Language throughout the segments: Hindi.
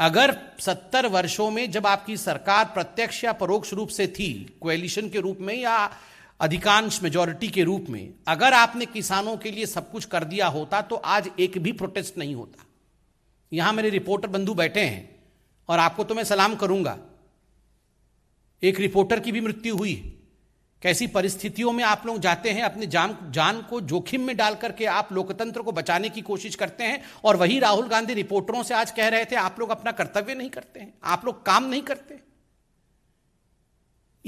अगर सत्तर वर्षों में जब आपकी सरकार प्रत्यक्ष या परोक्ष रूप से थी क्वेलिशन के रूप में या अधिकांश मेजोरिटी के रूप में अगर आपने किसानों के लिए सब कुछ कर दिया होता तो आज एक भी प्रोटेस्ट नहीं होता यहां मेरे रिपोर्टर बंधु बैठे हैं और आपको तो मैं सलाम करूंगा एक रिपोर्टर की भी मृत्यु हुई कैसी परिस्थितियों में आप लोग जाते हैं अपने जान जान को जोखिम में डाल करके आप लोकतंत्र को बचाने की कोशिश करते हैं और वही राहुल गांधी रिपोर्टरों से आज कह रहे थे आप लोग अपना कर्तव्य नहीं करते हैं आप लोग काम नहीं करते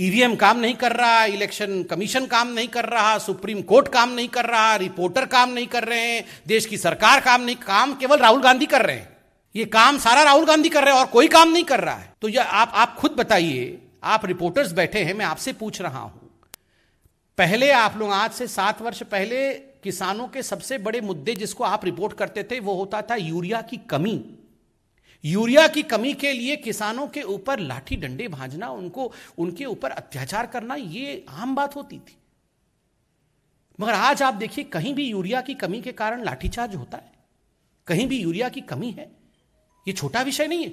ईवीएम काम नहीं कर रहा इलेक्शन कमीशन काम नहीं कर रहा सुप्रीम कोर्ट काम नहीं कर रहा रिपोर्टर काम नहीं कर रहे हैं देश की सरकार काम नहीं काम केवल राहुल गांधी कर रहे हैं ये काम सारा राहुल गांधी कर रहे हैं और कोई काम नहीं कर रहा है तो यह आप आप खुद बताइए आप रिपोर्टर्स बैठे हैं मैं आपसे पूछ रहा हूं पहले आप लोग आज से सात वर्ष पहले किसानों के सबसे बड़े मुद्दे जिसको आप रिपोर्ट करते थे वो होता था यूरिया की कमी यूरिया की कमी के लिए किसानों के ऊपर लाठी डंडे भाजना उनको उनके ऊपर अत्याचार करना ये आम बात होती थी मगर आज आप देखिए कहीं भी यूरिया की कमी के कारण लाठीचार्ज होता है कहीं भी यूरिया की कमी है ये छोटा विषय नहीं है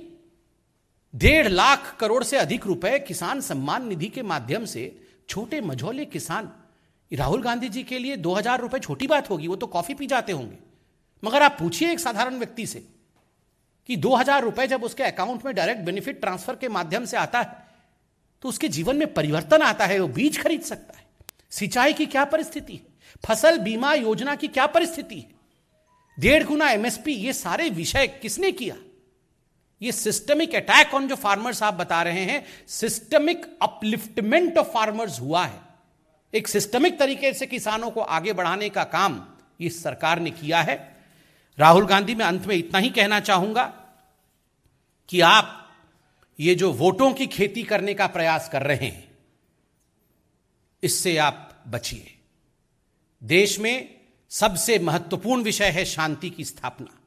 डेढ़ लाख करोड़ से अधिक रुपए किसान सम्मान निधि के माध्यम से छोटे मझोले किसान राहुल गांधी जी के लिए दो हजार रुपये छोटी बात होगी वो तो कॉफी पी जाते होंगे मगर आप पूछिए एक साधारण व्यक्ति से कि दो हजार रुपये जब उसके अकाउंट में डायरेक्ट बेनिफिट ट्रांसफर के माध्यम से आता है तो उसके जीवन में परिवर्तन आता है वो बीज खरीद सकता है सिंचाई की क्या परिस्थिति है फसल बीमा योजना की क्या परिस्थिति है डेढ़ गुना एमएसपी ये सारे विषय किसने किया ये सिस्टमिक अटैक ऑन जो फार्मर्स आप बता रहे हैं सिस्टमिक अपलिफ्टमेंट ऑफ फार्मर्स हुआ है एक सिस्टमिक तरीके से किसानों को आगे बढ़ाने का काम ये सरकार ने किया है राहुल गांधी मैं अंत में इतना ही कहना चाहूंगा कि आप ये जो वोटों की खेती करने का प्रयास कर रहे हैं इससे आप बचिए देश में सबसे महत्वपूर्ण विषय है शांति की स्थापना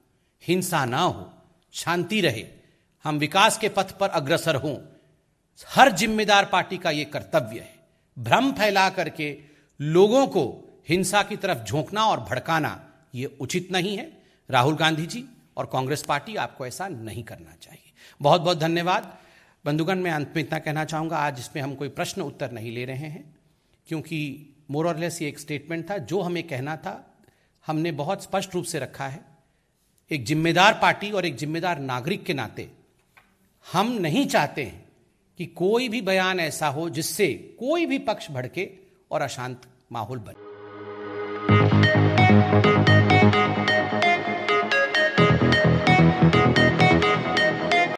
हिंसा ना हो शांति रहे हम विकास के पथ पर अग्रसर हों हर जिम्मेदार पार्टी का यह कर्तव्य है भ्रम फैला करके लोगों को हिंसा की तरफ झोंकना और भड़काना ये उचित नहीं है राहुल गांधी जी और कांग्रेस पार्टी आपको ऐसा नहीं करना चाहिए बहुत बहुत धन्यवाद बंधुगण मैं अंत में इतना कहना चाहूँगा आज इसमें हम कोई प्रश्न उत्तर नहीं ले रहे हैं क्योंकि मोर और लेस ये एक स्टेटमेंट था जो हमें कहना था हमने बहुत स्पष्ट रूप से रखा है एक जिम्मेदार पार्टी और एक जिम्मेदार नागरिक के नाते हम नहीं चाहते हैं कि कोई भी बयान ऐसा हो जिससे कोई भी पक्ष भड़के और अशांत माहौल बने